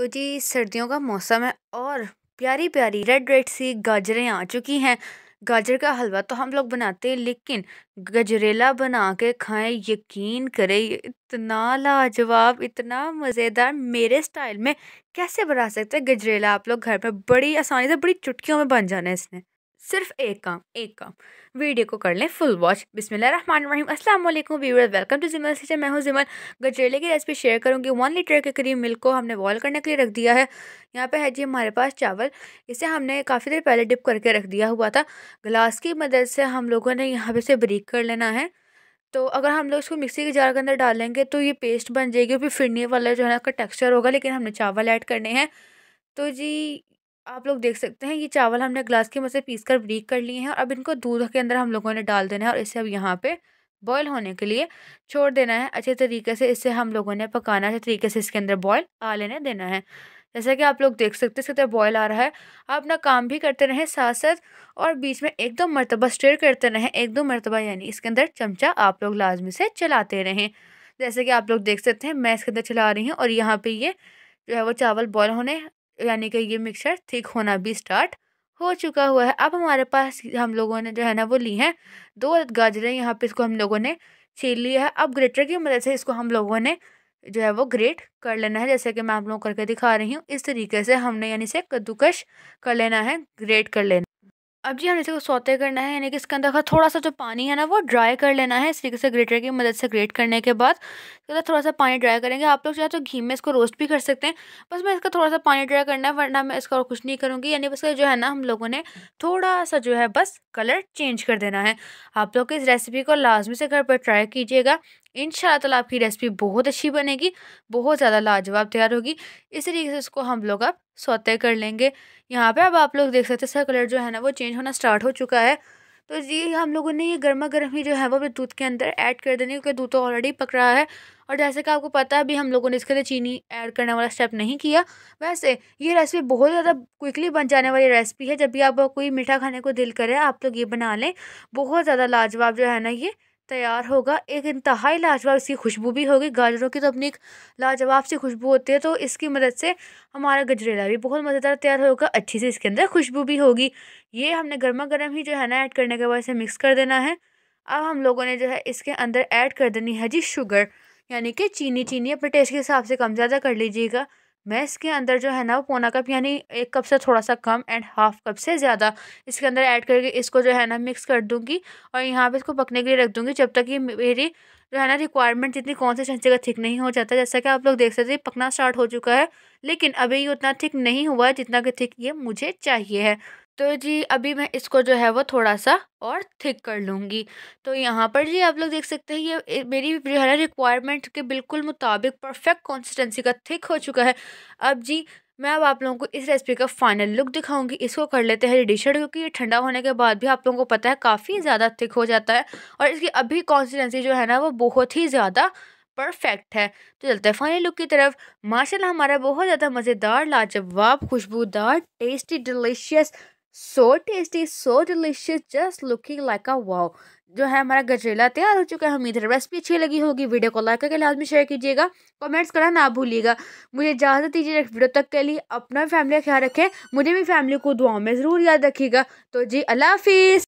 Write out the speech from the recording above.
तो जी सर्दियों का मौसम है और प्यारी प्यारी रेड रेड सी गाजरें आ चुकी हैं गाजर का हलवा तो हम लोग बनाते हैं लेकिन गजरेला बना के खाएं यकीन करें इतना लाजवाब इतना मज़ेदार मेरे स्टाइल में कैसे बना सकते हैं गजरेला आप लोग घर पर बड़ी आसानी से बड़ी चुटकियों में बन जाना है इसने सिर्फ एक काम एक काम वीडियो को कर लें फुल वॉच बिसमीम अस्सलाम वालेकुम व्यूअर वेलकम टू जिमल किचन मैं हूँ जिमल गजरेले की रेसिपी शेयर करूँगी वन लीटर के करीब मिल्क को हमने बॉयल करने के लिए रख दिया है यहाँ पे है जी हमारे पास चावल इसे हमने काफ़ी देर पहले डिप करके रख दिया हुआ था ग्लास की मदद से हम लोगों ने यहाँ पे इसे ब्रीक कर लेना है तो अगर हम लोग इसको मिक्सी के जार के अंदर डालेंगे तो ये पेस्ट बन जाएगी और फिर फिरने वाला जो है ना उसका टेक्स्चर होगा लेकिन हमने चावल ऐड करने हैं तो जी आप लोग देख सकते हैं ये चावल हमने ग्लास की मदद से पीस कर ब्रीक कर लिए हैं और अब इनको दूध के अंदर हम लोगों ने डाल देना है और इसे अब यहाँ पे बॉयल होने के लिए छोड़ देना है अच्छे तरीके से इसे हम लोगों ने पकाना अच्छे तरीके से इसके अंदर बॉयल आ लेने देना है जैसा कि आप लोग देख सकते हैं इसके अंदर बॉयल आ रहा है आप अपना काम भी करते रहें साथ साथ और बीच में एक दो मरतबा स्टेयर करते रहें एक दो मरतबा यानी इसके अंदर चमचा आप लोग लाजमी से चलाते रहें जैसे कि आप लोग देख सकते हैं मैं इसके अंदर चला रही हूँ और यहाँ पर ये जो है वो चावल बॉयल होने यानी कि ये मिक्सचर थिक होना भी स्टार्ट हो चुका हुआ है अब हमारे पास हम लोगों ने जो है ना वो ली हैं दो गाजरें यहाँ पे इसको हम लोगों ने छील लिया है अब ग्रेटर की मदद से इसको हम लोगों ने जो है वो ग्रेट कर लेना है जैसे कि मैं आप लोगों करके दिखा रही हूँ इस तरीके से हमने यानी से कद्दूकश कर लेना है ग्रेट कर लेना अब जी हमें हाँ, इसे को सौते करना है यानी कि इसके अंदर का थोड़ा सा जो पानी है ना वो ड्राई कर लेना है इस तरीके से ग्रेटर की मदद से ग्रेट करने के बाद इसके अंदर थोड़ा सा पानी ड्राई करेंगे आप लोग चाहे तो घी में इसको रोस्ट भी कर सकते हैं बस मैं इसका थोड़ा सा पानी ड्राई करना है वरना मैं इसका और कुछ नहीं करूँगी यानी बस जो है ना हम लोगों ने थोड़ा सा जो है बस कलर चेंज कर देना है आप लोग इस रेसिपी को लाजमी से घर पर ट्राई कीजिएगा इन ताला आपकी रेसिपी बहुत अच्छी बनेगी बहुत ज़्यादा लाजवाब तैयार होगी इस तरीके से इसको हम लोग अब सौते कर लेंगे यहाँ पे अब आप लोग देख सकते हैं इसका कलर जो है ना वो चेंज होना स्टार्ट हो चुका है तो ये हम लोगों ने ये गर्मा गर्म ही जो है वो अपने दूध के अंदर ऐड कर देनी क्योंकि दूध तो ऑलरेडी पक रहा है और जैसे कि आपको पता है अभी हम लोगों ने इसके अंदर चीनी ऐड करने वाला स्टेप नहीं किया वैसे ये रेसिपी बहुत ज़्यादा क्विकली बन जाने वाली रेसिपी है जब भी आप कोई मीठा खाने को दिल करे आप लोग ये बना लें बहुत ज़्यादा लाजवाब जो है ना ये तैयार होगा एक इंतहाई लाजवाब इसकी खुशबू भी होगी गाजरों की तो अपनी एक लाजवाब सी खुशबू होती है तो इसकी मदद से हमारा गजरेला भी बहुत मज़ेदार तैयार होगा अच्छी से इसके अंदर खुशबू भी होगी ये हमने गर्मा गर्म ही जो है ना ऐड करने के बाद इसे मिक्स कर देना है अब हम लोगों ने जो है इसके अंदर ऐड कर देनी है जी शुगर यानी कि चीनी चीनी अपने टेस्ट के हिसाब से कम ज़्यादा कर लीजिएगा मैं इसके अंदर जो है ना वो पौना कप यानी एक कप से थोड़ा सा कम एंड हाफ कप से ज़्यादा इसके अंदर ऐड करके इसको जो है ना मिक्स कर दूँगी और यहाँ पे इसको पकने के लिए रख दूँगी जब तक ये मेरी जो है ना रिक्वायरमेंट जितनी कौन से चंचे का थिक नहीं हो जाता जैसा कि आप लोग देख सकते हैं पकना स्टार्ट हो चुका है लेकिन अभी ये उतना थिक नहीं हुआ है जितना कि थिक ये मुझे चाहिए है तो जी अभी मैं इसको जो है वो थोड़ा सा और थिक कर लूँगी तो यहाँ पर जी आप लोग देख सकते हैं ये मेरी जो है ना रिक्वायरमेंट के बिल्कुल मुताबिक परफेक्ट कॉन्सिस्टेंसी का थिक हो चुका है अब जी मैं अब आप लोगों को इस रेसिपी का फाइनल लुक दिखाऊंगी इसको कर लेते हैं शर्ट क्योंकि ये ठंडा होने के बाद भी आप लोगों को पता है काफ़ी ज़्यादा थिक हो जाता है और इसकी अभी कॉन्सिस्टेंसी जो है ना वो बहुत ही ज़्यादा परफेक्ट है तो चलते हैं फाइनल लुक की तरफ माशाल्लाह हमारा बहुत ज़्यादा मज़ेदार लाजवाब खुशबूदार tasty delicious so tasty so delicious just looking like a wow जो है हमारा गजरेला तैयार हो चुका है हमें इधर रेसिपी अच्छी लगी होगी वीडियो को लाइक करके लाजमी शेयर कीजिएगा कमेंट्स करना ना भूलिएगा मुझे इजाज़त दीजिए वीडियो तक के लिए अपना फैमिली का ख्याल रखें मुझे भी फैमिली को दुआओं में ज़रूर याद रखिएगा तो जी अल्लाह हाफिज़